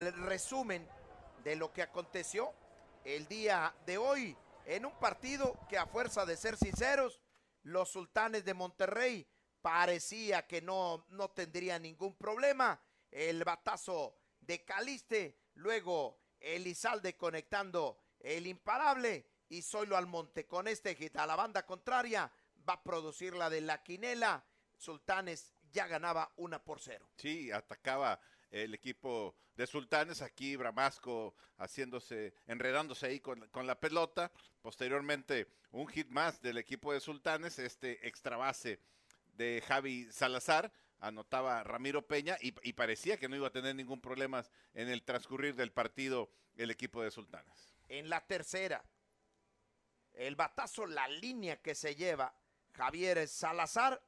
el resumen de lo que aconteció el día de hoy en un partido que a fuerza de ser sinceros, los sultanes de Monterrey parecía que no, no tendría ningún problema. El batazo de Caliste, luego Elizalde conectando el imparable y al monte con este a la banda contraria va a producir la de la quinela. Sultanes ya ganaba una por cero. Sí, atacaba el equipo de Sultanes, aquí Bramasco haciéndose, enredándose ahí con, la pelota, posteriormente un hit más del equipo de Sultanes, este extra base de Javi Salazar, anotaba Ramiro Peña y, parecía que no iba a tener ningún problema en el transcurrir del partido el equipo de Sultanes En la tercera, el batazo, la línea que se lleva Javier Salazar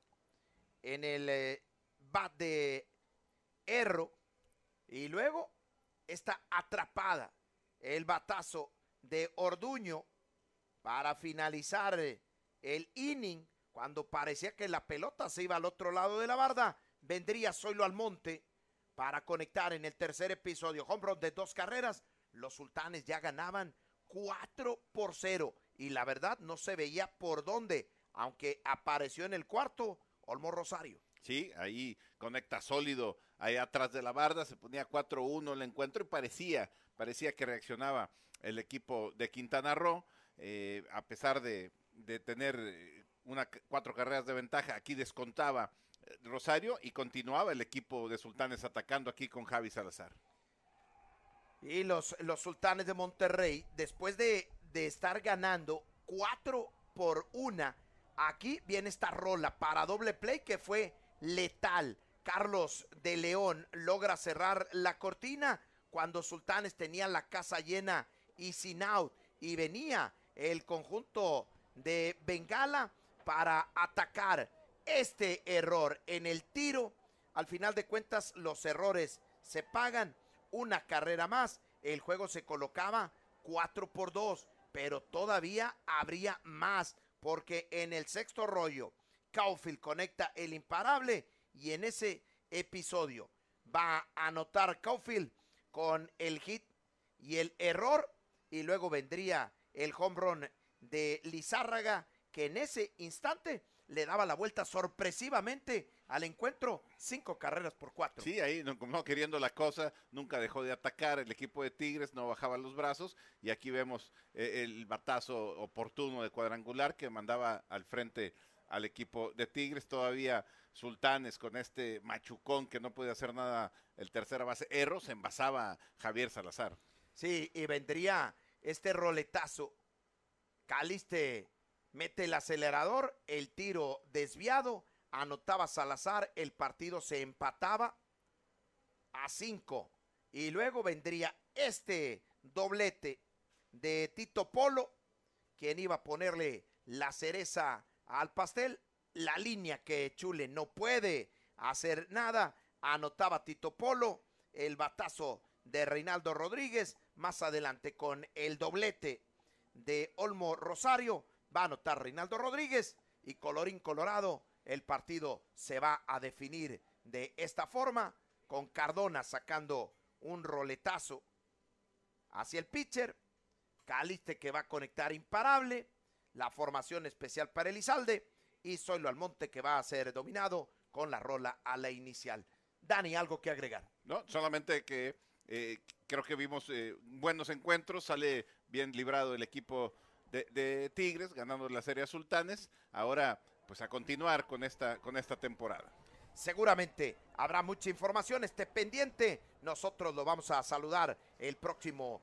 en el eh, bat de Erro y luego está atrapada el batazo de Orduño para finalizar el inning. Cuando parecía que la pelota se iba al otro lado de la barda, vendría al Almonte para conectar en el tercer episodio. Home de dos carreras. Los sultanes ya ganaban 4 por 0. Y la verdad no se veía por dónde, aunque apareció en el cuarto Olmo Rosario. Sí, ahí conecta sólido, ahí atrás de la barda, se ponía 4-1 el encuentro y parecía, parecía que reaccionaba el equipo de Quintana Roo, eh, a pesar de, tener eh, una, cuatro carreras de ventaja, aquí descontaba eh, Rosario y continuaba el equipo de Sultanes atacando aquí con Javi Salazar. Y los, los Sultanes de Monterrey, después de, de estar ganando 4 por 1, aquí viene esta rola para doble play que fue letal. Carlos de León logra cerrar la cortina cuando Sultanes tenía la casa llena y sin out y venía el conjunto de Bengala para atacar este error en el tiro. Al final de cuentas los errores se pagan. Una carrera más. El juego se colocaba 4 por 2, pero todavía habría más porque en el sexto rollo Caufield conecta el imparable y en ese episodio va a anotar Caufield con el hit y el error y luego vendría el home run de Lizárraga que en ese instante le daba la vuelta sorpresivamente al encuentro, cinco carreras por cuatro. Sí, ahí no, queriendo la cosa, nunca dejó de atacar el equipo de Tigres, no bajaba los brazos y aquí vemos eh, el batazo oportuno de cuadrangular que mandaba al frente al equipo de Tigres. Todavía Sultanes con este machucón que no puede hacer nada el tercera base. se envasaba Javier Salazar. Sí, y vendría este roletazo. Caliste mete el acelerador, el tiro desviado, anotaba Salazar, el partido se empataba a cinco. Y luego vendría este doblete de Tito Polo, quien iba a ponerle la cereza al pastel. La línea que Chule no puede hacer nada. Anotaba Tito Polo. El batazo de Reinaldo Rodríguez. Más adelante con el doblete de Olmo Rosario. Va a anotar Reinaldo Rodríguez. Y colorín colorado. El partido se va a definir de esta forma. Con Cardona sacando un roletazo hacia el pitcher. Caliste que va a conectar imparable la formación especial para Elizalde y Soylo Almonte que va a ser dominado con la rola a la inicial. Dani, ¿algo que agregar? No, solamente que eh, creo que vimos eh, buenos encuentros, sale bien librado el equipo de, Tigres, ganando la Serie Sultanes. Ahora, pues a continuar con esta, con esta temporada. Seguramente habrá mucha información, esté pendiente. Nosotros lo vamos a saludar el próximo